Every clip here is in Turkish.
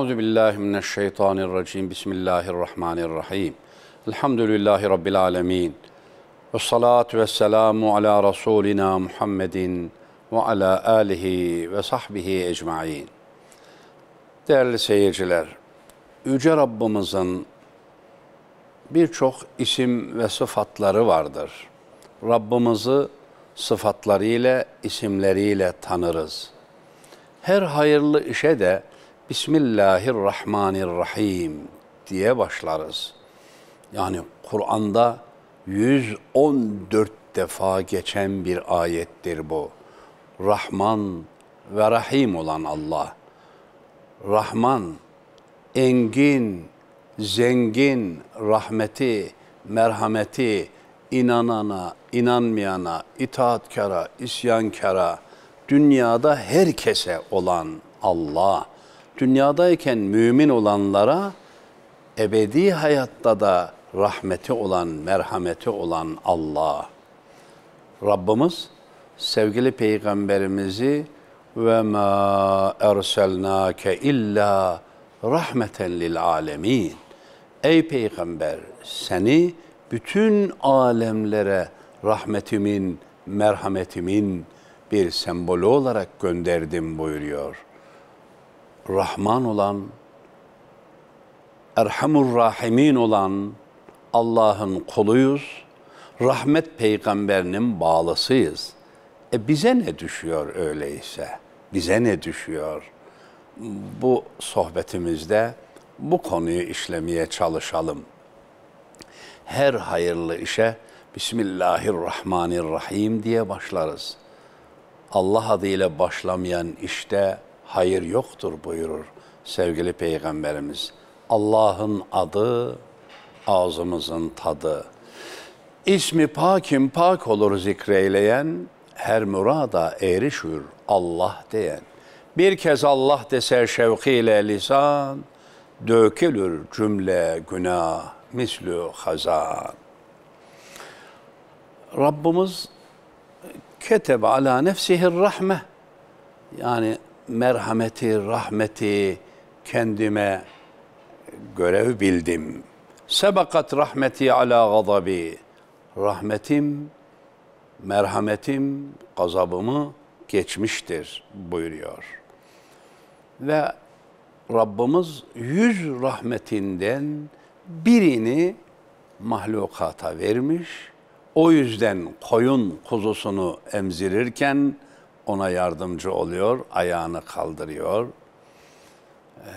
Euzu billahi mineşşeytanirracim. Bismillahirrahmanirrahim. Elhamdülillahi rabbil alamin. Ve salatu ve selamu ala rasulina Muhammedin ve ala alihi ve sahbihi ecmaîn. Değerli seyirciler, yüce Rabbimizin birçok isim ve sıfatları vardır. Rabbimizi sıfatlarıyla, isimleriyle tanırız. Her hayırlı işe de Bismillahirrahmanirrahim diye başlarız. Yani Kur'an'da 114 defa geçen bir ayettir bu. Rahman ve Rahim olan Allah. Rahman, engin, zengin rahmeti, merhameti inanana, inanmayana, itaatkara, isyankara, dünyada herkese olan Allah dünyadayken mümin olanlara ebedi hayatta da rahmeti olan, merhameti olan Allah. Rabbimiz sevgili peygamberimizi ve ma erselnake illa rahmeten lil alemin. Ey peygamber seni bütün alemlere rahmetimin, merhametimin bir sembolü olarak gönderdim buyuruyor.'' Rahman olan, Erhamur Rahimin olan Allah'ın kuluyuz. Rahmet peygamberinin bağlısıyız. E bize ne düşüyor öyleyse? Bize ne düşüyor? Bu sohbetimizde bu konuyu işlemeye çalışalım. Her hayırlı işe Bismillahirrahmanirrahim diye başlarız. Allah adıyla başlamayan işte hayır yoktur buyurur sevgili Peygamberimiz. Allah'ın adı ağzımızın tadı. İsmi pakim pak olur zikreyleyen, her murada erişür Allah diyen. Bir kez Allah dese şevkiyle lisan, dökülür cümle günah mislü hazan. Rabbimiz ketebe ala nefsihir rahme. Yani merhameti, rahmeti kendime görev bildim. Sebakat rahmeti ala gazabi. Rahmetim, merhametim gazabımı geçmiştir buyuruyor. Ve Rabbimiz yüz rahmetinden birini mahlukata vermiş. O yüzden koyun kuzusunu emzirirken ona yardımcı oluyor, ayağını kaldırıyor. Ee,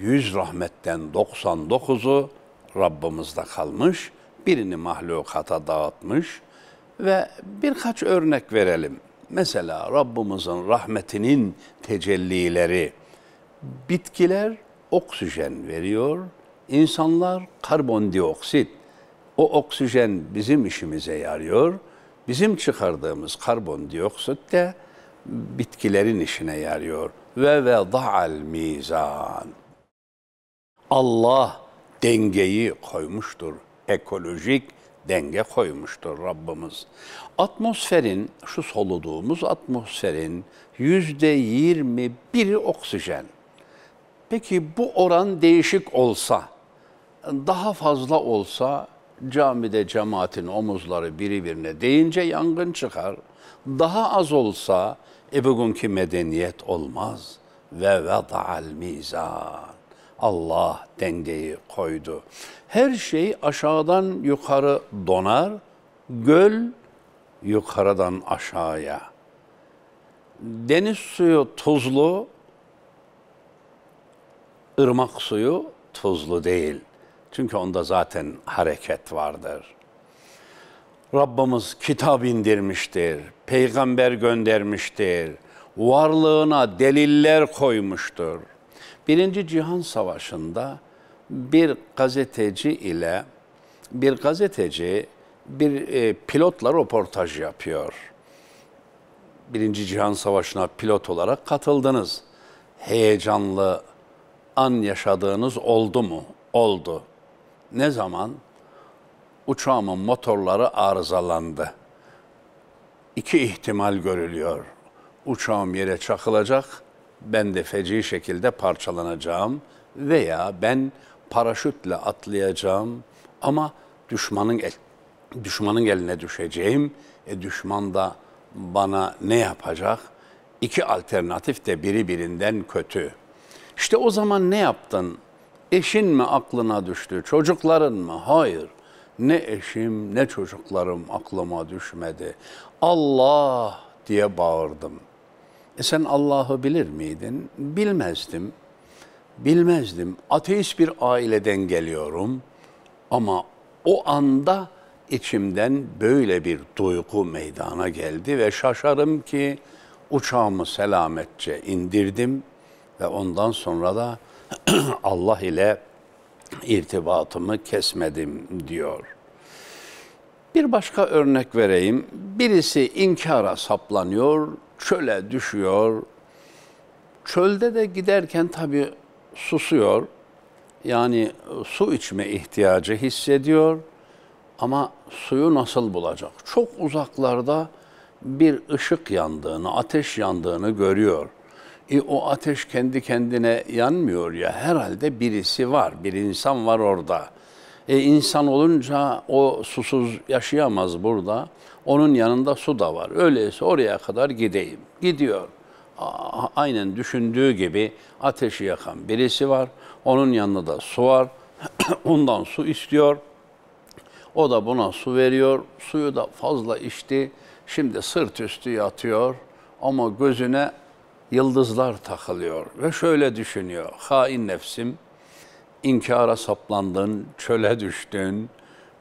yüz rahmetten 99'u Rabbimizde kalmış, birini mahlukata dağıtmış ve birkaç örnek verelim. Mesela Rabbimizin rahmetinin tecellileri, bitkiler oksijen veriyor, insanlar karbondioksit. O oksijen bizim işimize yarıyor.'' Bizim çıkardığımız karbondioksit de bitkilerin işine yarıyor. Ve ve da'al mizan. Allah dengeyi koymuştur. Ekolojik denge koymuştur Rabbimiz. Atmosferin, şu soluduğumuz atmosferin yüzde yirmi biri oksijen. Peki bu oran değişik olsa, daha fazla olsa camide cemaatin omuzları biri birine deyince yangın çıkar. Daha az olsa e bugünkü medeniyet olmaz. Ve veda'al mizan. Allah dengeyi koydu. Her şey aşağıdan yukarı donar, göl yukarıdan aşağıya. Deniz suyu tuzlu, ırmak suyu tuzlu değil. Çünkü onda zaten hareket vardır. Rabbimiz kitap indirmiştir, peygamber göndermiştir, varlığına deliller koymuştur. Birinci Cihan Savaşı'nda bir gazeteci ile bir gazeteci bir e, pilotla röportaj yapıyor. Birinci Cihan Savaşı'na pilot olarak katıldınız. Heyecanlı an yaşadığınız oldu mu? Oldu. Ne zaman? Uçağımın motorları arızalandı. İki ihtimal görülüyor. Uçağım yere çakılacak, ben de feci şekilde parçalanacağım veya ben paraşütle atlayacağım ama düşmanın el, düşmanın eline düşeceğim. E düşman da bana ne yapacak? İki alternatif de biri birinden kötü. İşte o zaman ne yaptın Eşin mi aklına düştü, çocukların mı? Hayır. Ne eşim ne çocuklarım aklıma düşmedi. Allah diye bağırdım. E sen Allah'ı bilir miydin? Bilmezdim. Bilmezdim. Ateist bir aileden geliyorum ama o anda içimden böyle bir duygu meydana geldi ve şaşarım ki uçağımı selametçe indirdim ve ondan sonra da Allah ile irtibatımı kesmedim diyor. Bir başka örnek vereyim. Birisi inkara saplanıyor, çöle düşüyor. Çölde de giderken tabii susuyor. Yani su içme ihtiyacı hissediyor ama suyu nasıl bulacak? Çok uzaklarda bir ışık yandığını, ateş yandığını görüyor. E, o ateş kendi kendine yanmıyor ya herhalde birisi var, bir insan var orada. E, insan olunca o susuz yaşayamaz burada. Onun yanında su da var. Öyleyse oraya kadar gideyim. Gidiyor. aynen düşündüğü gibi ateşi yakan birisi var. Onun yanında da su var. Ondan su istiyor. O da buna su veriyor. Suyu da fazla içti. Şimdi sırt üstü yatıyor ama gözüne yıldızlar takılıyor ve şöyle düşünüyor. Hain nefsim, inkara saplandın, çöle düştün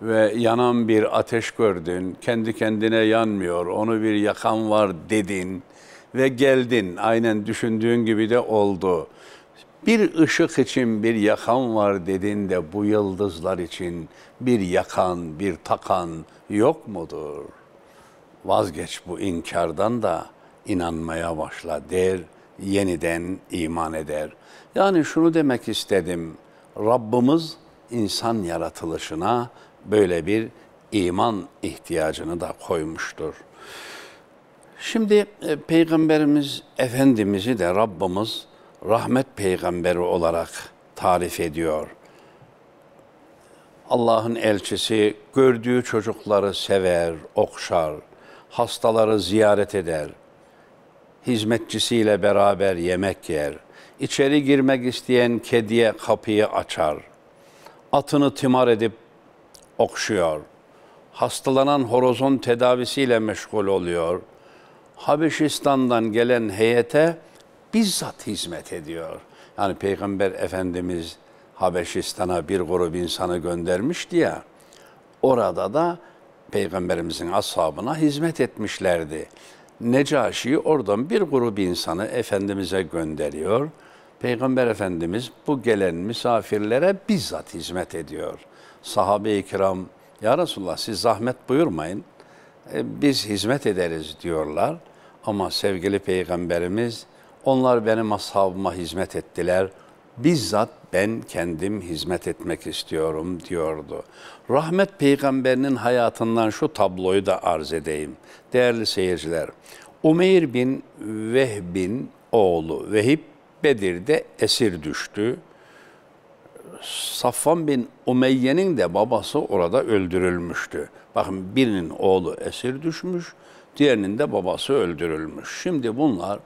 ve yanan bir ateş gördün. Kendi kendine yanmıyor, onu bir yakan var dedin ve geldin. Aynen düşündüğün gibi de oldu. Bir ışık için bir yakan var dedin de bu yıldızlar için bir yakan, bir takan yok mudur? Vazgeç bu inkardan da inanmaya başla der, yeniden iman eder. Yani şunu demek istedim, Rabbimiz insan yaratılışına böyle bir iman ihtiyacını da koymuştur. Şimdi e, Peygamberimiz Efendimiz'i de Rabbimiz rahmet peygamberi olarak tarif ediyor. Allah'ın elçisi gördüğü çocukları sever, okşar, hastaları ziyaret eder.'' hizmetçisiyle beraber yemek yer. İçeri girmek isteyen kediye kapıyı açar. Atını timar edip okşuyor. Hastalanan horozun tedavisiyle meşgul oluyor. Habeşistan'dan gelen heyete bizzat hizmet ediyor. Yani Peygamber Efendimiz Habeşistan'a bir grup insanı göndermişti ya. Orada da Peygamberimizin ashabına hizmet etmişlerdi. Necaşi'yi oradan bir grup insanı Efendimiz'e gönderiyor. Peygamber Efendimiz bu gelen misafirlere bizzat hizmet ediyor. Sahabe-i kiram, ya Resulallah siz zahmet buyurmayın, e, biz hizmet ederiz diyorlar. Ama sevgili Peygamberimiz, onlar benim ashabıma hizmet ettiler.'' bizzat ben kendim hizmet etmek istiyorum diyordu. Rahmet peygamberinin hayatından şu tabloyu da arz edeyim. Değerli seyirciler, Umeyr bin Vehb'in oğlu Vehib Bedir'de esir düştü. Safvan bin Umeyye'nin de babası orada öldürülmüştü. Bakın birinin oğlu esir düşmüş, diğerinin de babası öldürülmüş. Şimdi bunlar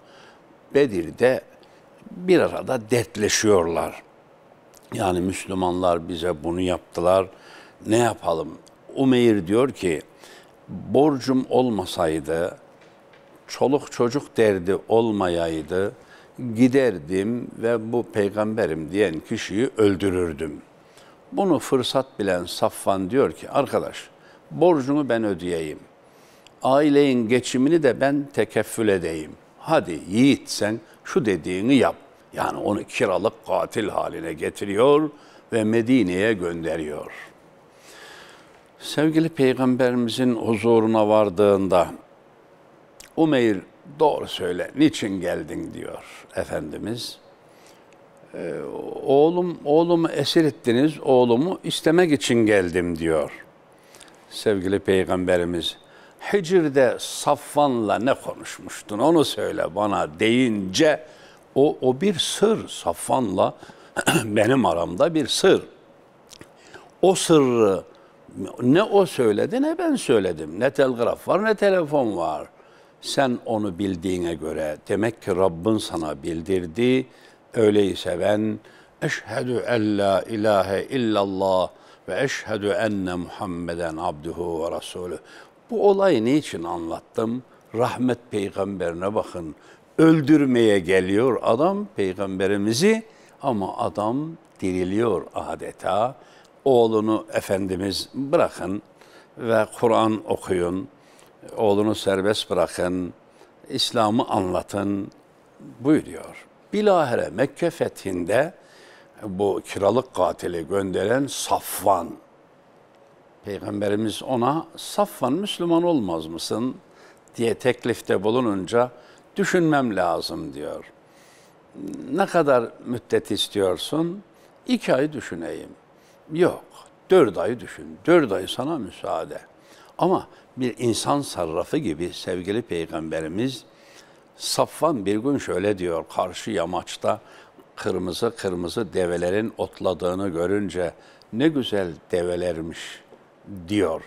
Bedir'de bir arada dertleşiyorlar. Yani Müslümanlar bize bunu yaptılar, ne yapalım? Umeyr diyor ki, borcum olmasaydı, çoluk çocuk derdi olmayaydı, giderdim ve bu peygamberim diyen kişiyi öldürürdüm. Bunu fırsat bilen Safvan diyor ki, arkadaş borcunu ben ödeyeyim, ailenin geçimini de ben tekeffül edeyim.'' hadi yiğit sen şu dediğini yap. Yani onu kiralık katil haline getiriyor ve Medine'ye gönderiyor. Sevgili Peygamberimizin huzuruna vardığında Umeyr doğru söyle niçin geldin diyor Efendimiz. Ee, oğlum oğlumu esir ettiniz oğlumu istemek için geldim diyor sevgili Peygamberimiz. Hicr'de Safvan'la ne konuşmuştun onu söyle bana deyince o, o bir sır Safvan'la benim aramda bir sır. O sırrı ne o söyledi ne ben söyledim. Ne telgraf var ne telefon var. Sen onu bildiğine göre demek ki Rabbin sana bildirdi. Öyleyse ben eşhedü en la ilahe illallah ve eşhedü enne Muhammeden abduhu ve rasulü. Bu olayı niçin anlattım? Rahmet peygamberine bakın. Öldürmeye geliyor adam peygamberimizi ama adam diriliyor adeta. Oğlunu Efendimiz bırakın ve Kur'an okuyun. Oğlunu serbest bırakın. İslam'ı anlatın buyuruyor. Bilahare Mekke fethinde bu kiralık katili gönderen Safvan Peygamberimiz ona saffan Müslüman olmaz mısın diye teklifte bulununca düşünmem lazım diyor. Ne kadar müddet istiyorsun? İki ay düşüneyim. Yok, dört ay düşün. Dört ay sana müsaade. Ama bir insan sarrafı gibi sevgili Peygamberimiz Safvan bir gün şöyle diyor karşı yamaçta kırmızı kırmızı develerin otladığını görünce ne güzel develermiş diyor.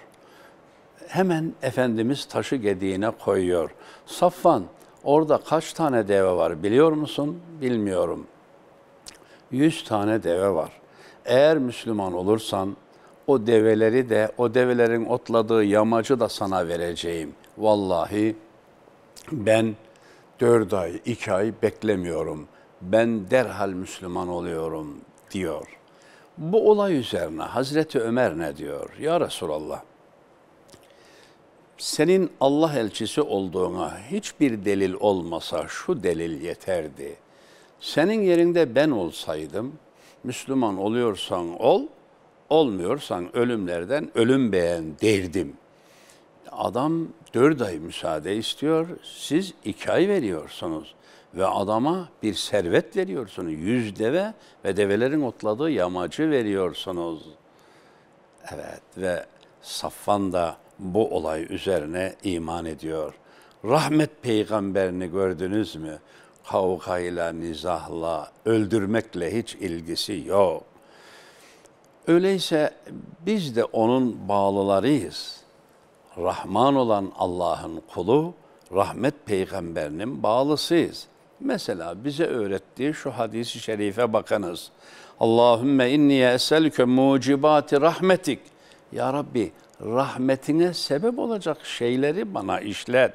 Hemen Efendimiz taşı gediğine koyuyor. Safvan orada kaç tane deve var biliyor musun? Bilmiyorum. Yüz tane deve var. Eğer Müslüman olursan o develeri de o develerin otladığı yamacı da sana vereceğim. Vallahi ben dört ay, iki ay beklemiyorum. Ben derhal Müslüman oluyorum diyor.'' Bu olay üzerine Hazreti Ömer ne diyor? Ya Resulallah, senin Allah elçisi olduğuna hiçbir delil olmasa şu delil yeterdi. Senin yerinde ben olsaydım, Müslüman oluyorsan ol, olmuyorsan ölümlerden ölüm beğen derdim. Adam dört ay müsaade istiyor, siz iki ay veriyorsunuz ve adama bir servet veriyorsunuz. Yüz deve ve develerin otladığı yamacı veriyorsunuz. Evet ve Safvan da bu olay üzerine iman ediyor. Rahmet peygamberini gördünüz mü? Kavgayla, nizahla, öldürmekle hiç ilgisi yok. Öyleyse biz de onun bağlılarıyız. Rahman olan Allah'ın kulu, rahmet peygamberinin bağlısıyız. Mesela bize öğrettiği şu hadisi şerife bakınız. Allahümme inniye eselke mucibati rahmetik. Ya Rabbi rahmetine sebep olacak şeyleri bana işlet.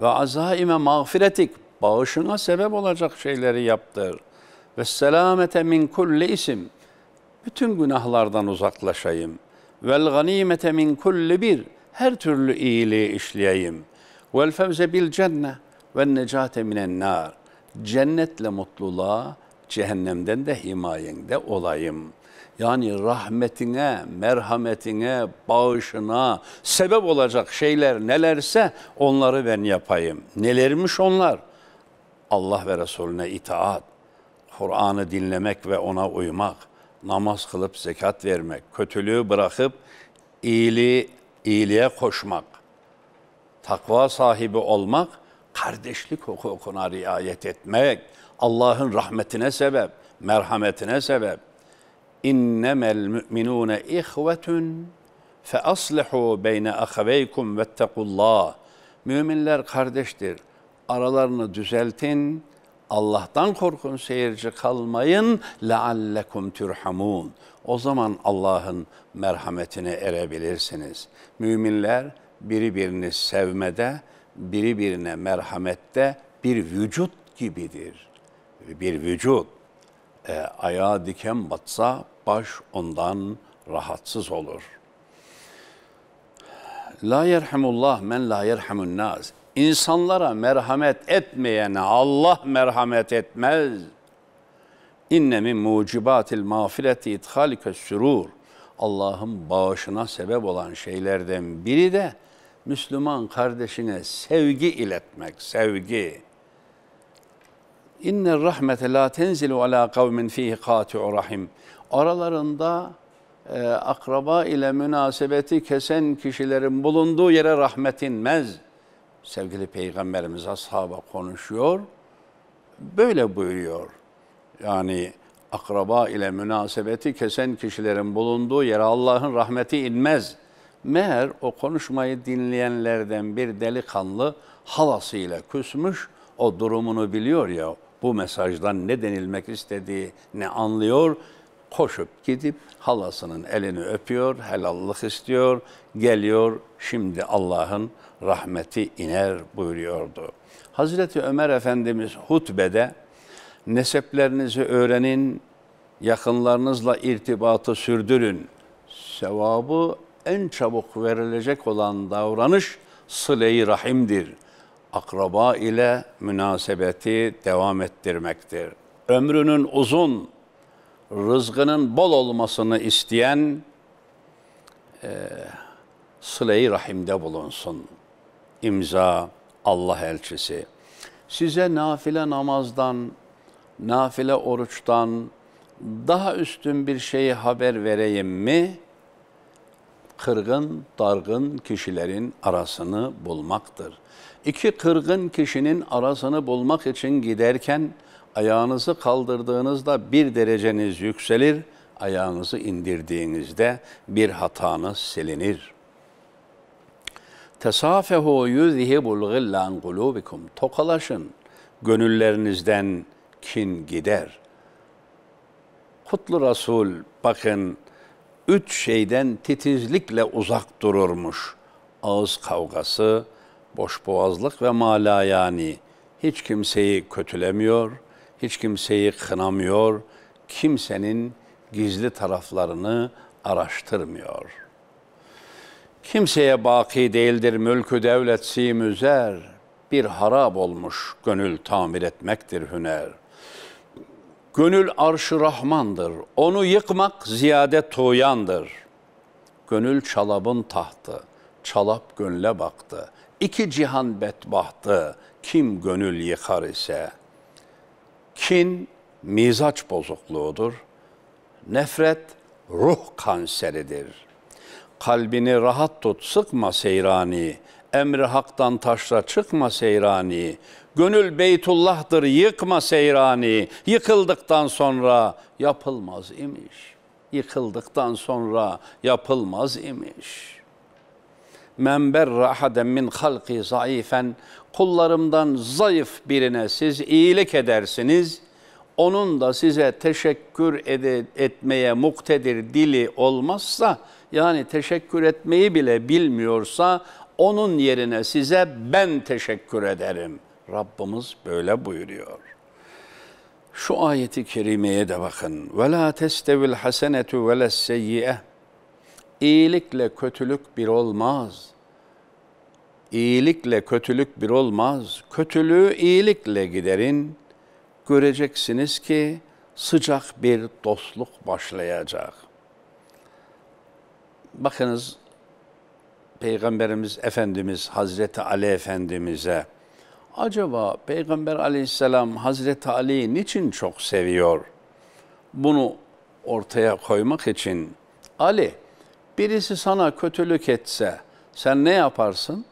Ve azaime mağfiretik. Bağışına sebep olacak şeyleri yaptır. Ve selamete min kulli isim. Bütün günahlardan uzaklaşayım. Vel ganimete min kulli bir. Her türlü iyiliği işleyeyim. Vel fevze bil cennet ve necate minen nar. Cennetle mutluluğa, cehennemden de himayende olayım. Yani rahmetine, merhametine, bağışına sebep olacak şeyler nelerse onları ben yapayım. Nelermiş onlar? Allah ve Resulüne itaat, Kur'an'ı dinlemek ve ona uymak, namaz kılıp zekat vermek, kötülüğü bırakıp iyiliği, iyiliğe koşmak, takva sahibi olmak kardeşlik hukukuna riayet etmek Allah'ın rahmetine sebep, merhametine sebep. İnnemel müminune ihvetun fe aslihu beyne ahaveykum vettekullah. Müminler kardeştir. Aralarını düzeltin. Allah'tan korkun, seyirci kalmayın. Leallekum türhamun. O zaman Allah'ın merhametine erebilirsiniz. Müminler birbirini sevmede, biri birine merhamette bir vücut gibidir. Bir vücut. E, ayağa diken batsa baş ondan rahatsız olur. La yerhamullah men la yerhamun naz. İnsanlara merhamet etmeyene Allah merhamet etmez. İnne min mucibatil mağfireti ithalike sürur. Allah'ın bağışına sebep olan şeylerden biri de Müslüman kardeşine sevgi iletmek, sevgi. İnne rahmete la tenzilu ala kavmin fihi kati'u rahim. Aralarında e, akraba ile münasebeti kesen kişilerin bulunduğu yere rahmet inmez. Sevgili Peygamberimiz ashaba konuşuyor, böyle buyuruyor. Yani akraba ile münasebeti kesen kişilerin bulunduğu yere Allah'ın rahmeti inmez.'' Meğer o konuşmayı dinleyenlerden bir delikanlı halasıyla küsmüş, o durumunu biliyor ya, bu mesajdan ne denilmek istediğini anlıyor, koşup gidip halasının elini öpüyor, helallık istiyor, geliyor, şimdi Allah'ın rahmeti iner buyuruyordu. Hazreti Ömer Efendimiz hutbede neseplerinizi öğrenin, yakınlarınızla irtibatı sürdürün. Sevabı en çabuk verilecek olan davranış sıle-i rahimdir. Akraba ile münasebeti devam ettirmektir. Ömrünün uzun, rızgının bol olmasını isteyen e, sıle-i rahimde bulunsun. İmza Allah elçisi. Size nafile namazdan, nafile oruçtan daha üstün bir şeyi haber vereyim mi?'' kırgın, dargın kişilerin arasını bulmaktır. İki kırgın kişinin arasını bulmak için giderken ayağınızı kaldırdığınızda bir dereceniz yükselir, ayağınızı indirdiğinizde bir hatanız silinir. Tesafehu yuzhibul gillan kulubikum. Tokalaşın, gönüllerinizden kin gider. Kutlu Resul bakın üç şeyden titizlikle uzak dururmuş. Ağız kavgası, boş boğazlık ve yani Hiç kimseyi kötülemiyor, hiç kimseyi kınamıyor, kimsenin gizli taraflarını araştırmıyor. Kimseye baki değildir mülkü devlet müzer, bir harap olmuş gönül tamir etmektir hüner. Gönül arşı rahmandır. Onu yıkmak ziyade tuyandır. Gönül çalabın tahtı. Çalap gönle baktı. İki cihan bedbahtı. Kim gönül yıkar ise. Kin mizaç bozukluğudur. Nefret ruh kanseridir. Kalbini rahat tut, sıkma seyrani. Emri haktan taşra çıkma seyrani. Gönül beytullah'tır yıkma seyrani. Yıkıldıktan sonra yapılmaz imiş. Yıkıldıktan sonra yapılmaz imiş. Men berra ahaden min halki zayıfen kullarımdan zayıf birine siz iyilik edersiniz.'' onun da size teşekkür ed- etmeye muktedir dili olmazsa yani teşekkür etmeyi bile bilmiyorsa onun yerine size ben teşekkür ederim. Rabbimiz böyle buyuruyor. Şu ayeti kerimeye de bakın. Ve la testevil hasenetu ve İyilikle kötülük bir olmaz. İyilikle kötülük bir olmaz. Kötülüğü iyilikle giderin. Göreceksiniz ki sıcak bir dostluk başlayacak. Bakınız Peygamberimiz Efendimiz Hazreti Ali Efendimiz'e acaba Peygamber aleyhisselam Hazreti Ali'yi niçin çok seviyor? Bunu ortaya koymak için Ali birisi sana kötülük etse sen ne yaparsın?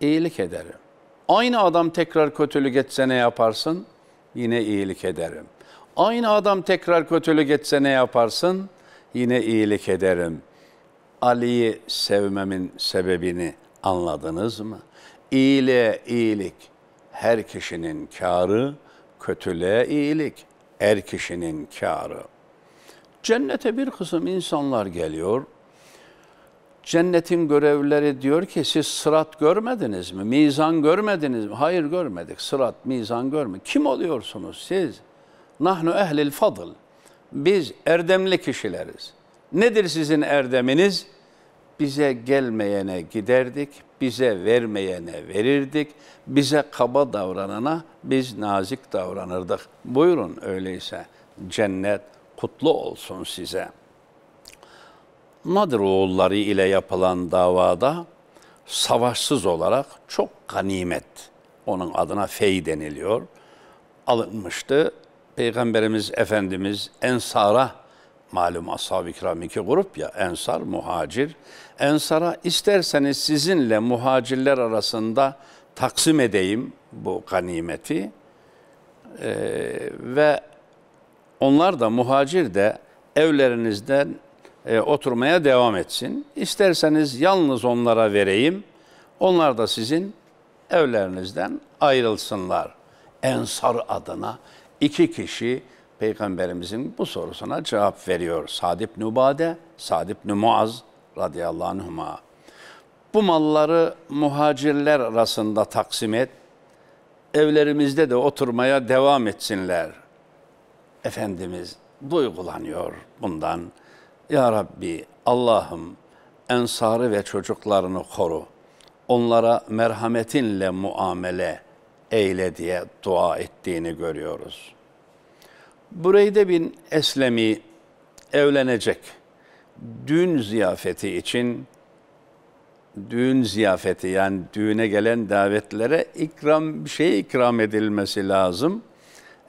İyilik ederim. Aynı adam tekrar kötülük etse ne yaparsın? Yine iyilik ederim. Aynı adam tekrar kötülük etse ne yaparsın? Yine iyilik ederim. Ali'yi sevmemin sebebini anladınız mı? İyiliğe iyilik her kişinin kârı, kötülüğe iyilik her kişinin kârı. Cennete bir kısım insanlar geliyor. Cennetin görevleri diyor ki siz sırat görmediniz mi? Mizan görmediniz mi? Hayır görmedik. Sırat, mizan görmedik. Kim oluyorsunuz siz? Nahnu ehlil fadıl. Biz erdemli kişileriz. Nedir sizin erdeminiz? Bize gelmeyene giderdik, bize vermeyene verirdik, bize kaba davranana biz nazik davranırdık. Buyurun öyleyse cennet kutlu olsun size. Nadir oğulları ile yapılan davada savaşsız olarak çok ganimet, onun adına fey deniliyor, alınmıştı. Peygamberimiz Efendimiz Ensar'a malum ashab-ı kiram iki grup ya ensar, muhacir. Ensara isterseniz sizinle muhacirler arasında taksim edeyim bu ganimeti ee, ve onlar da muhacir de evlerinizden e, oturmaya devam etsin. İsterseniz yalnız onlara vereyim. Onlar da sizin evlerinizden ayrılsınlar. Ensar adına iki kişi Peygamberimizin bu sorusuna cevap veriyor. Sadip Nubade, Sadip Numuaz radıyallahu anhuma. Bu malları muhacirler arasında taksim et, evlerimizde de oturmaya devam etsinler. Efendimiz duygulanıyor bundan. Ya Rabbi Allah'ım ensarı ve çocuklarını koru. Onlara merhametinle muamele eyle diye dua ettiğini görüyoruz.'' Bureyde bin Eslemi evlenecek. Düğün ziyafeti için düğün ziyafeti yani düğüne gelen davetlere ikram bir şey ikram edilmesi lazım.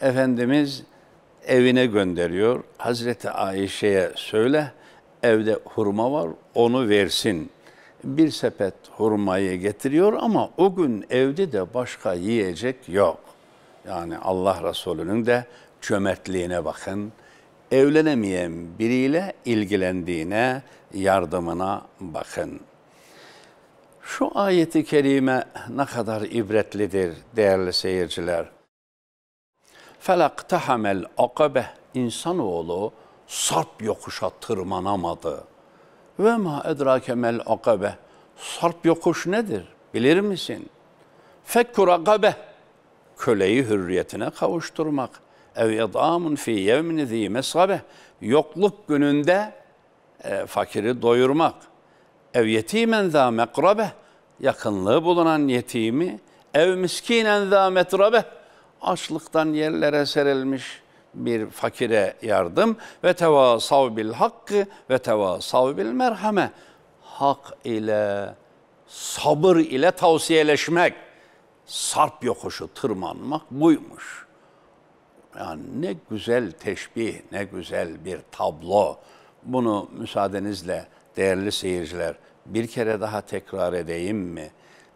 Efendimiz evine gönderiyor. Hazreti Ayşe'ye söyle evde hurma var onu versin. Bir sepet hurmayı getiriyor ama o gün evde de başka yiyecek yok. Yani Allah Resulü'nün de çömertliğine bakın. Evlenemeyen biriyle ilgilendiğine, yardımına bakın. Şu ayeti kerime ne kadar ibretlidir değerli seyirciler. Felaktahamel akabe insanoğlu sarp yokuşa tırmanamadı. Ve ma edrakemel akabe sarp yokuş nedir bilir misin? Fekkur akabe köleyi hürriyetine kavuşturmak.'' ev idâmun fî yevmin zî mesabe. Yokluk gününde e, fakiri doyurmak. Ev yetimen zâ mekrabe. Yakınlığı bulunan yetimi. Ev miskinen zâ metrabe. Açlıktan yerlere serilmiş bir fakire yardım ve tevasav bil hakkı ve tevasav bil merhame. Hak ile sabır ile tavsiyeleşmek sarp yokuşu tırmanmak buymuş.'' Yani ne güzel teşbih, ne güzel bir tablo. Bunu müsaadenizle değerli seyirciler bir kere daha tekrar edeyim mi?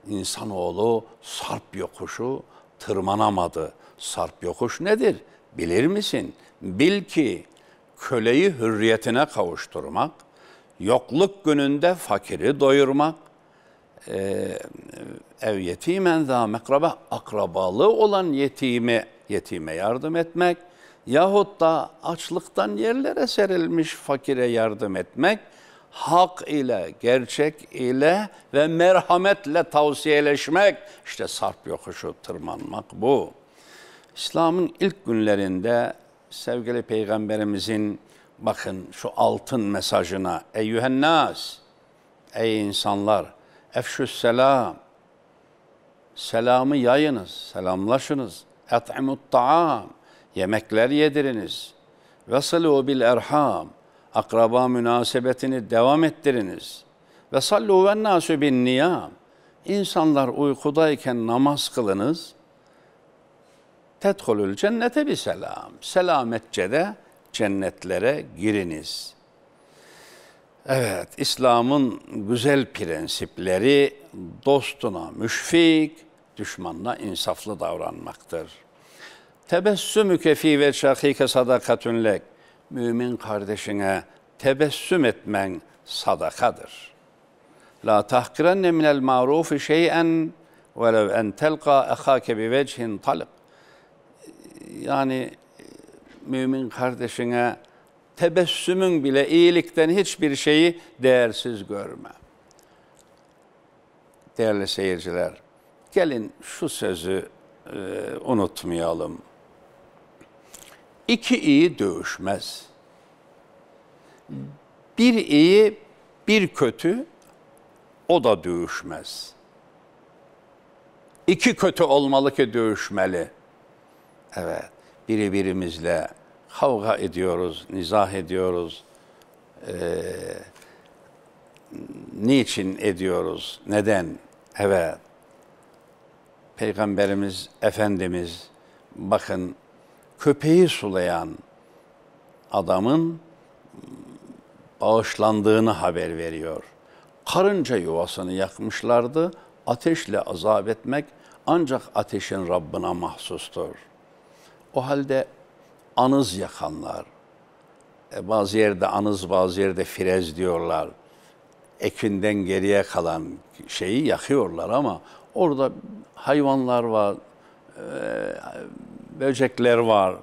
İnsanoğlu sarp yokuşu tırmanamadı. Sarp yokuş nedir? Bilir misin? Bil ki köleyi hürriyetine kavuşturmak, yokluk gününde fakiri doyurmak, e, ev yetimen zâ mekraba akrabalığı olan yetimi yetime yardım etmek yahut da açlıktan yerlere serilmiş fakire yardım etmek hak ile, gerçek ile ve merhametle tavsiyeleşmek işte sarp yokuşu tırmanmak bu. İslam'ın ilk günlerinde sevgili peygamberimizin bakın şu altın mesajına eyyühennas ey insanlar Efşü selam. Selamı yayınız, selamlaşınız. Et'imut ta'am. Yemekler yediriniz. Vesilu bil erham. Akraba münasebetini devam ettiriniz. Ve sallu ve nasu bin niyam. İnsanlar uykudayken namaz kılınız. Tedhulül cennete bir selam. Selametçe de cennetlere giriniz.'' Evet, İslam'ın güzel prensipleri dostuna müşfik, düşmanına insaflı davranmaktır. Tebessümü kefi ve şakike sadakatün Mümin kardeşine tebessüm etmen sadakadır. La tahkirenne minel marufi şey'en velev en telqa ehake bi vechin talib. Yani e, mümin kardeşine tebessümün bile iyilikten hiçbir şeyi değersiz görme. Değerli seyirciler, gelin şu sözü e, unutmayalım. İki iyi dövüşmez. Bir iyi, bir kötü, o da dövüşmez. İki kötü olmalı ki dövüşmeli. Evet, biri birimizle kavga ediyoruz, nizah ediyoruz. Ee, niçin ediyoruz? Neden? Evet. Peygamberimiz, Efendimiz bakın köpeği sulayan adamın bağışlandığını haber veriyor. Karınca yuvasını yakmışlardı. Ateşle azap etmek ancak ateşin Rabbına mahsustur. O halde anız yakanlar, e, bazı yerde anız, bazı yerde firez diyorlar. Ekinden geriye kalan şeyi yakıyorlar ama orada hayvanlar var, e, böcekler var,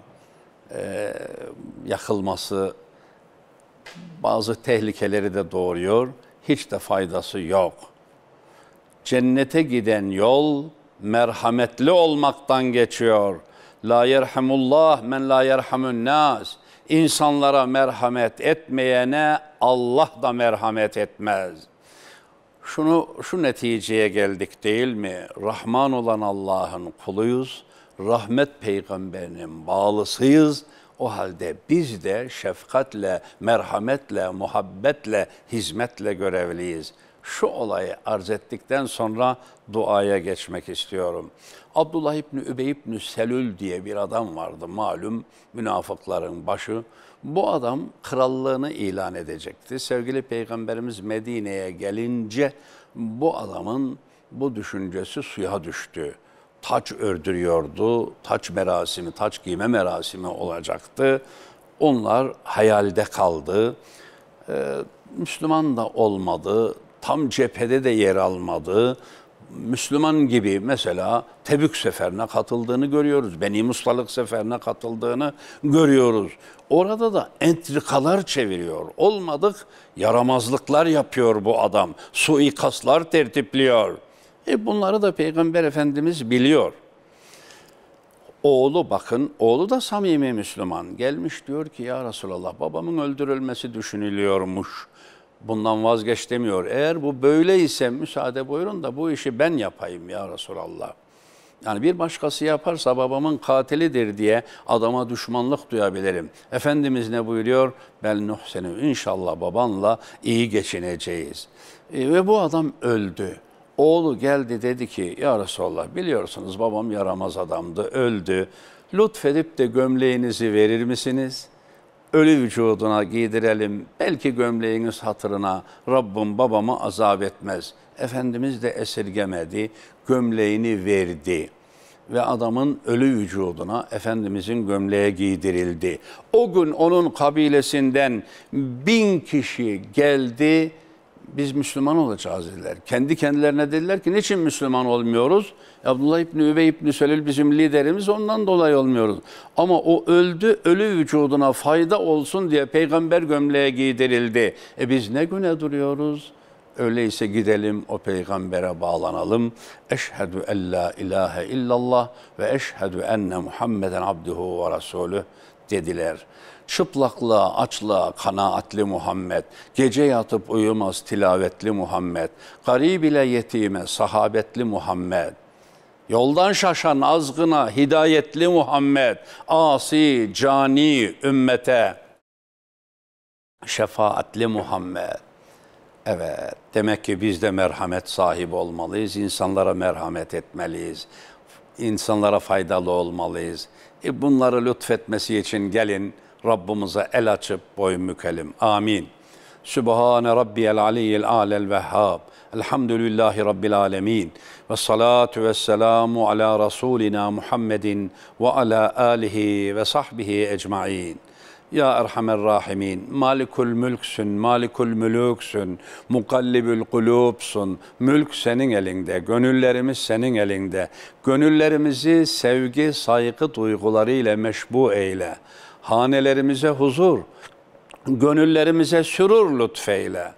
e, yakılması bazı tehlikeleri de doğuruyor. Hiç de faydası yok. Cennete giden yol merhametli olmaktan geçiyor. La yerhamullah men la yerhamun nas. İnsanlara merhamet etmeyene Allah da merhamet etmez. Şunu şu neticeye geldik değil mi? Rahman olan Allah'ın kuluyuz. Rahmet peygamberinin bağlısıyız. O halde biz de şefkatle, merhametle, muhabbetle, hizmetle görevliyiz. Şu olayı arz ettikten sonra duaya geçmek istiyorum. Abdullah İbni Übey İbni Selül diye bir adam vardı malum münafıkların başı. Bu adam krallığını ilan edecekti. Sevgili Peygamberimiz Medine'ye gelince bu adamın bu düşüncesi suya düştü. Taç ördürüyordu, taç merasimi, taç giyme merasimi olacaktı. Onlar hayalde kaldı. Ee, Müslüman da olmadı, tam cephede de yer almadı. Müslüman gibi mesela Tebük seferine katıldığını görüyoruz. Beni Mustalık seferine katıldığını görüyoruz. Orada da entrikalar çeviriyor. Olmadık yaramazlıklar yapıyor bu adam. Suikastlar tertipliyor. E bunları da Peygamber Efendimiz biliyor. Oğlu bakın, oğlu da samimi Müslüman. Gelmiş diyor ki ya Resulallah babamın öldürülmesi düşünülüyormuş bundan vazgeç demiyor. Eğer bu böyleyse müsaade buyurun da bu işi ben yapayım ya Resulallah. Yani bir başkası yaparsa babamın katilidir diye adama düşmanlık duyabilirim. Efendimiz ne buyuruyor? Ben nuhsenu inşallah babanla iyi geçineceğiz. E, ve bu adam öldü. Oğlu geldi dedi ki ya Resulallah biliyorsunuz babam yaramaz adamdı öldü. Lütfedip de gömleğinizi verir misiniz? ölü vücuduna giydirelim. Belki gömleğiniz hatırına Rabbim babamı azap etmez. Efendimiz de esirgemedi, gömleğini verdi.'' ve adamın ölü vücuduna Efendimizin gömleğe giydirildi. O gün onun kabilesinden bin kişi geldi biz Müslüman olacağız dediler. Kendi kendilerine dediler ki niçin Müslüman olmuyoruz? Abdullah İbni Übey İbni Sölül bizim liderimiz ondan dolayı olmuyoruz. Ama o öldü, ölü vücuduna fayda olsun diye peygamber gömleğe giydirildi. E biz ne güne duruyoruz? Öyleyse gidelim o peygambere bağlanalım. Eşhedü en la ilahe illallah ve eşhedü enne Muhammeden abduhu ve rasulü dediler. Çıplaklığa, açlığa kanaatli Muhammed, gece yatıp uyumaz tilavetli Muhammed, garib ile yetime sahabetli Muhammed, yoldan şaşan azgına hidayetli Muhammed, asi, cani ümmete, şefaatli Muhammed. Evet, demek ki biz de merhamet sahibi olmalıyız, insanlara merhamet etmeliyiz, insanlara faydalı olmalıyız. E bunları lütfetmesi için gelin, Rabbimize el açıp boyun bükelim. Amin. Sübhane Rabbiyel Aliyyil Alel Vehhab. Elhamdülillahi Rabbil Alemin. Ve salatu ve selamu ala Rasulina Muhammedin ve ala alihi ve sahbihi ecma'in. Ya Erhamer Rahimin, Malikul Mülksün, Malikul Mülüksün, Mukallibül Kulubsun, mülk senin elinde, gönüllerimiz senin elinde. Gönüllerimizi sevgi, saygı duygularıyla meşbu eyle hanelerimize huzur, gönüllerimize sürur lütfeyle.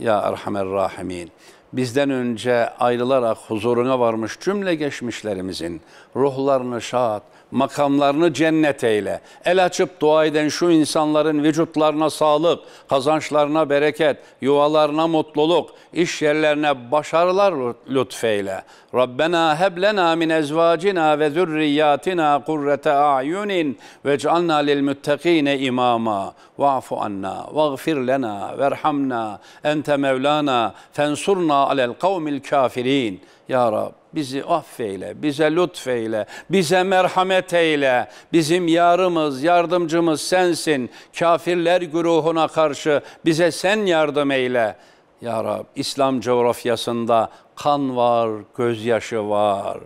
Ya Erhamer Rahimin. Bizden önce ayrılarak huzuruna varmış cümle geçmişlerimizin ruhlarını şad, makamlarını cennet eyle. El açıp dua eden şu insanların vücutlarına sağlık, kazançlarına bereket, yuvalarına mutluluk, iş yerlerine başarılar lütfeyle. Rabbena heb min ezvacina ve zürriyatina kurrete a'yunin ve c'alna lil muttakine imama. Va'fu anna, vagfir lena, verhamna, ente mevlana, fensurna alel kavmil kafirin. Ya Rab, bizi affeyle, bize lütfeyle, bize merhamet eyle. Bizim yarımız, yardımcımız sensin. Kafirler güruhuna karşı bize sen yardım eyle. Ya Rab, İslam coğrafyasında kan var, gözyaşı var.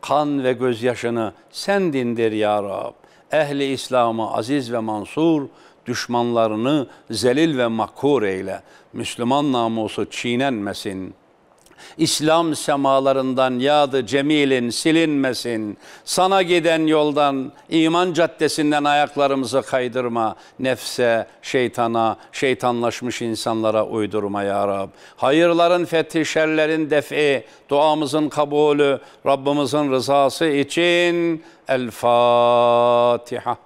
Kan ve gözyaşını sen dindir ya Rab. Ehli İslam'ı aziz ve mansur, düşmanlarını zelil ve makur eyle. Müslüman namusu çiğnenmesin.'' İslam semalarından yağdı cemilin silinmesin. Sana giden yoldan, iman caddesinden ayaklarımızı kaydırma. Nefse, şeytana, şeytanlaşmış insanlara uydurma ya Rab. Hayırların fethi, şerlerin defi, duamızın kabulü, Rabbimizin rızası için El Fatiha.